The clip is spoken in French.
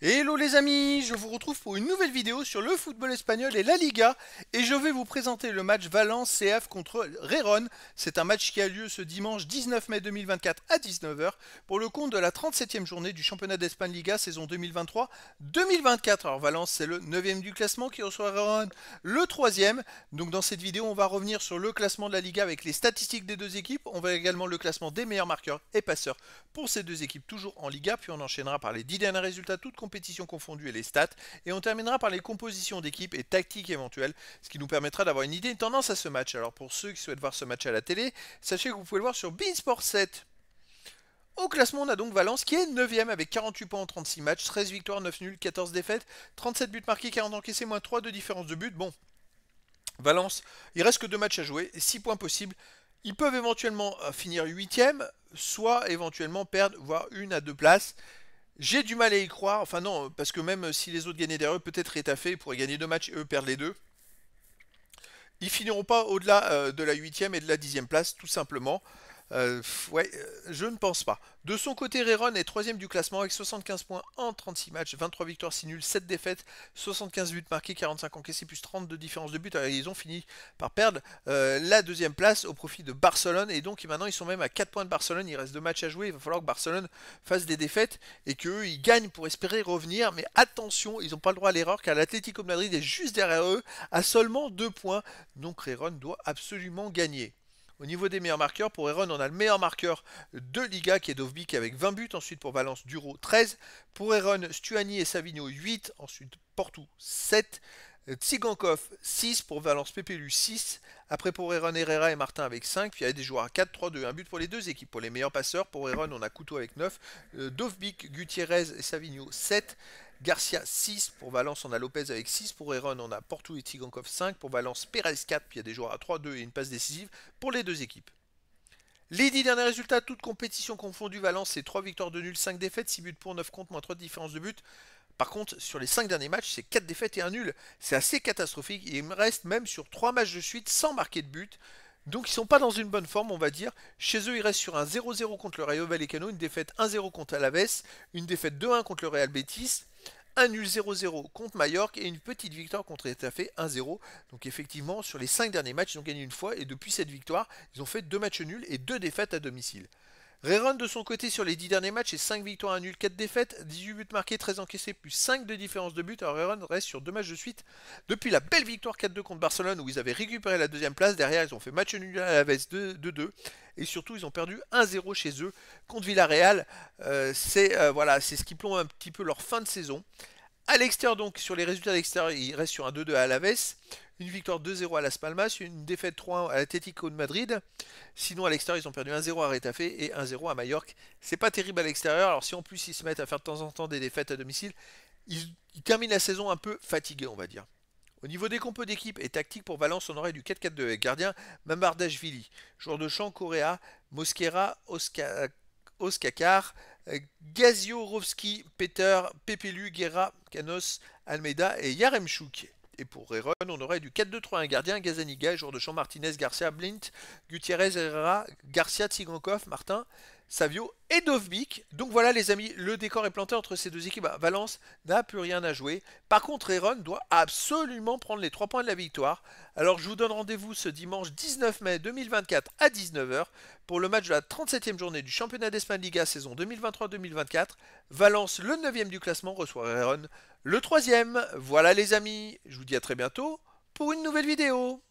Hello les amis, je vous retrouve pour une nouvelle vidéo sur le football espagnol et la Liga et je vais vous présenter le match Valence CF contre Reron. C'est un match qui a lieu ce dimanche 19 mai 2024 à 19h pour le compte de la 37e journée du championnat d'Espagne Liga saison 2023-2024. Alors Valence c'est le 9e du classement qui reçoit Reron le 3e. Donc dans cette vidéo on va revenir sur le classement de la Liga avec les statistiques des deux équipes. On va également le classement des meilleurs marqueurs et passeurs pour ces deux équipes toujours en Liga puis on enchaînera par les 10 derniers résultats toutes compétition confondue et les stats, et on terminera par les compositions d'équipe et tactiques éventuelles, ce qui nous permettra d'avoir une idée, une tendance à ce match. Alors pour ceux qui souhaitent voir ce match à la télé, sachez que vous pouvez le voir sur Beansport 7. Au classement, on a donc Valence qui est 9 e avec 48 points en 36 matchs, 13 victoires, 9 nuls, 14 défaites, 37 buts marqués, 40 encaissés, moins 3 de différence de but. Bon, Valence, il reste que 2 matchs à jouer, 6 points possibles. Ils peuvent éventuellement euh, finir 8ème, soit éventuellement perdre, voire une à deux places. J'ai du mal à y croire. Enfin non, parce que même si les autres gagnaient derrière eux, peut-être ils pourraient gagner deux matchs et eux perdre les deux. Ils finiront pas au-delà euh, de la huitième et de la dixième place, tout simplement. Euh, ouais, euh, je ne pense pas. De son côté, Reron est troisième du classement avec 75 points en 36 matchs, 23 victoires, 6 nuls, 7 défaites, 75 buts marqués, 45 encaissés, plus 32 différences de buts. Euh, ils ont fini par perdre la deuxième place au profit de Barcelone. Et donc maintenant, ils sont même à 4 points de Barcelone. Il reste deux matchs à jouer. Il va falloir que Barcelone fasse des défaites et qu'eux, ils gagnent pour espérer revenir. Mais attention, ils n'ont pas le droit à l'erreur car l'Atlético Madrid est juste derrière eux à seulement 2 points. Donc Reron doit absolument gagner. Au niveau des meilleurs marqueurs, pour Eron, on a le meilleur marqueur de Liga qui est Dovbik avec 20 buts. Ensuite pour Valence, Duro 13. Pour Eron, Stuani et Savigno 8. Ensuite Porto 7. Tsigankov 6 pour Valence Pépélu 6. Après pour Eron Herrera et Martin avec 5. Puis il y a des joueurs à 4, 3, 2. Un but pour les deux équipes. Pour les meilleurs passeurs, pour Eron on a Couteau avec 9. Euh, Dovbik, Gutiérrez et Savigno 7. Garcia 6. Pour Valence on a Lopez avec 6. Pour Eron on a Porto et Tsigankov 5. Pour Valence Perez 4. Puis il y a des joueurs à 3, 2 et une passe décisive pour les deux équipes. Les 10 derniers résultats, toutes compétitions confondues, Valence c'est 3 victoires de nul, 5 défaites, 6 buts pour 9 contre moins 3 différences de buts, par contre, sur les 5 derniers matchs, c'est 4 défaites et un nul. C'est assez catastrophique. Il reste même sur 3 matchs de suite sans marquer de but. Donc ils sont pas dans une bonne forme, on va dire. Chez eux, ils restent sur un 0-0 contre le Rayo Vallecano, une défaite 1-0 contre Alaves, une défaite 2-1 contre le Real Betis, un nul 0-0 contre Mallorca et une petite victoire contre Etafé 1-0. Donc effectivement, sur les 5 derniers matchs, ils ont gagné une fois et depuis cette victoire, ils ont fait 2 matchs nuls et 2 défaites à domicile. Reron de son côté sur les 10 derniers matchs, et 5 victoires, à nul, 4 défaites, 18 buts marqués, 13 encaissés, plus 5 de différence de but. Alors Reron reste sur 2 matchs de suite depuis la belle victoire 4-2 contre Barcelone où ils avaient récupéré la deuxième place. Derrière, ils ont fait match nul à la veste 2-2. Et surtout, ils ont perdu 1-0 chez eux contre Villarreal. Euh, euh, c'est ce qui plombe un petit peu leur fin de saison. A l'extérieur, donc, sur les résultats à l'extérieur, il reste sur un 2-2 à Alaves, une victoire 2-0 à Las Palmas, une défaite 3-1 à l'Atlético de Madrid. Sinon, à l'extérieur, ils ont perdu 1-0 à Retafe et 1-0 à Majorque. C'est pas terrible à l'extérieur. Alors, si en plus ils se mettent à faire de temps en temps des défaites à domicile, ils, terminent la saison un peu fatigués, on va dire. Au niveau des compos d'équipe et tactique pour Valence, on aurait du 4-4-2 avec gardien Mamardashvili, joueur de champ Coréa, Mosquera, Oscar, Gaziorowski, Peter, Pepelu, Guerra, Canos, Almeida et Yaremchuk. Et pour Reron, on aurait du 4-2-3-1 gardien, Gazaniga, Jour de Champ, Martinez, Garcia, Blint, Gutiérrez, Herrera, Garcia, Tsigankov, Martin, Savio et Dovbik. Donc voilà les amis, le décor est planté entre ces deux équipes. Bah, Valence n'a plus rien à jouer. Par contre, Eron doit absolument prendre les 3 points de la victoire. Alors je vous donne rendez-vous ce dimanche 19 mai 2024 à 19h pour le match de la 37e journée du championnat d'Espagne Liga saison 2023-2024. Valence, le 9e du classement, reçoit Eron, le 3e. Voilà les amis, je vous dis à très bientôt pour une nouvelle vidéo.